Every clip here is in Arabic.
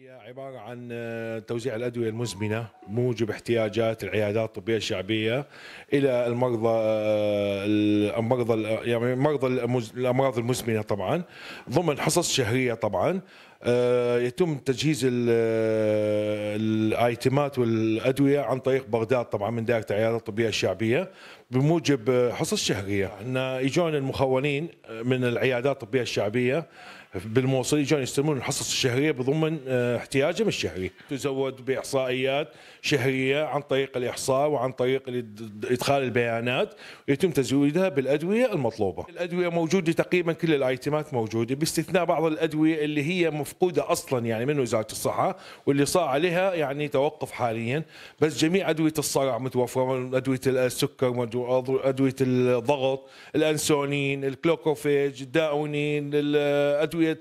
هي عبارة عن آه، توزيع الأدوية المزمنة موجب احتياجات العيادات الطبية الشعبية إلى المرضى آه، المرضى يعني مرضى الأمراض المزمنة طبعا ضمن حصص شهرية طبعا آه، يتم تجهيز آه، الايتمات والادويه عن طريق بغداد طبعا من دائره العياده الطبيه الشعبيه بموجب حصص آه، شهريه، احنا يجون المخونين من العيادات الطبيه الشعبيه بالموصل يجون يستلمون الحصص الشهريه بضمن احتياجهم الشهري، تزود باحصائيات شهريه عن طريق الاحصاء وعن طريق ادخال البيانات يتم تزويدها بالادويه المطلوبه. الادويه موجوده تقريبا كل الايتمات موجوده باستثناء بعض الادويه اللي هي مف مفقوده اصلا يعني من وزاره الصحه واللي صار عليها يعني توقف حاليا بس جميع ادويه الصرع متوفره ادويه السكر ادويه الضغط الانسولين الكلوكوفيج الداونين ادويه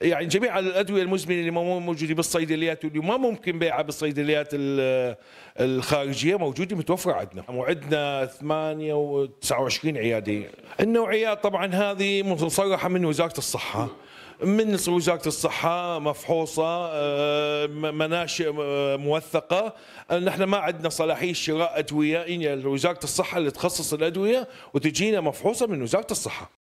يعني جميع الادويه المزمنه اللي موجوده بالصيدليات واللي ما ممكن بيعها بالصيدليات الخارجيه موجوده متوفره عندنا وعندنا 28 عياده النوعيات طبعا هذه مصرحه من وزاره الصحه من وزاره الصحه صحة مفحوصة آه، مناشئ آه، موثقة آه، نحن ما عندنا صلاحية شراء أدوية إن وزارة الصحة اللي تخصص الأدوية وتجينا مفحوصة من وزارة الصحة